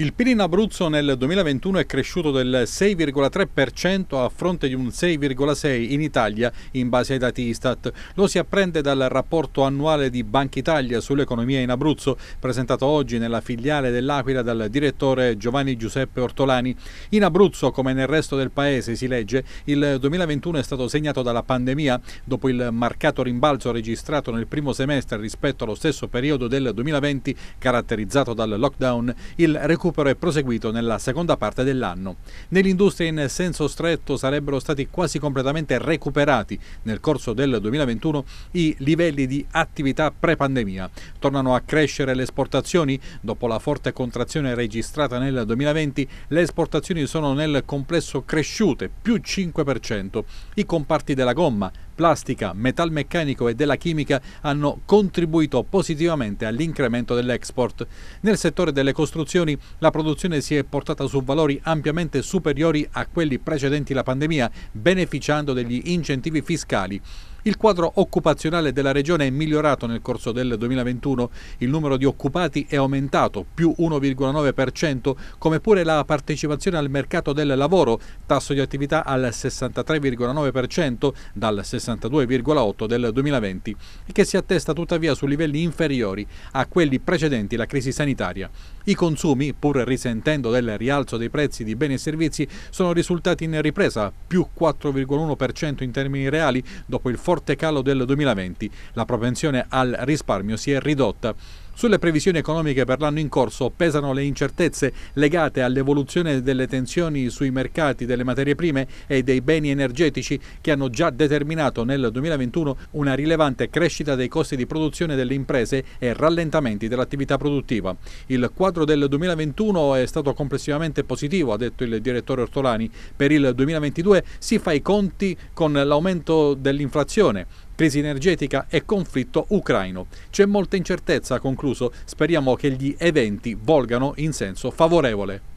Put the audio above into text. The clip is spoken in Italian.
Il PIL in Abruzzo nel 2021 è cresciuto del 6,3% a fronte di un 6,6% in Italia in base ai dati Istat. Lo si apprende dal rapporto annuale di Banca Italia sull'economia in Abruzzo, presentato oggi nella filiale dell'Aquila dal direttore Giovanni Giuseppe Ortolani. In Abruzzo, come nel resto del paese, si legge, il 2021 è stato segnato dalla pandemia dopo il marcato rimbalzo registrato nel primo semestre rispetto allo stesso periodo del 2020 caratterizzato dal lockdown. Il recupero recupero è proseguito nella seconda parte dell'anno. Nell'industria in senso stretto sarebbero stati quasi completamente recuperati nel corso del 2021 i livelli di attività pre-pandemia. Tornano a crescere le esportazioni? Dopo la forte contrazione registrata nel 2020, le esportazioni sono nel complesso cresciute più 5%. I comparti della gomma, plastica, metalmeccanico e della chimica hanno contribuito positivamente all'incremento dell'export. Nel settore delle costruzioni la produzione si è portata su valori ampiamente superiori a quelli precedenti la pandemia, beneficiando degli incentivi fiscali. Il quadro occupazionale della regione è migliorato nel corso del 2021, il numero di occupati è aumentato più 1,9%, come pure la partecipazione al mercato del lavoro, tasso di attività al 63,9% dal 62,8% del 2020, che si attesta tuttavia su livelli inferiori a quelli precedenti la crisi sanitaria. I consumi, pur risentendo del rialzo dei prezzi di beni e servizi, sono risultati in ripresa, più 4,1% in termini reali dopo il forte calo del 2020, la propensione al risparmio si è ridotta sulle previsioni economiche per l'anno in corso pesano le incertezze legate all'evoluzione delle tensioni sui mercati delle materie prime e dei beni energetici che hanno già determinato nel 2021 una rilevante crescita dei costi di produzione delle imprese e rallentamenti dell'attività produttiva. Il quadro del 2021 è stato complessivamente positivo, ha detto il direttore Ortolani. Per il 2022 si fa i conti con l'aumento dell'inflazione crisi energetica e conflitto ucraino. C'è molta incertezza, ha concluso, speriamo che gli eventi volgano in senso favorevole.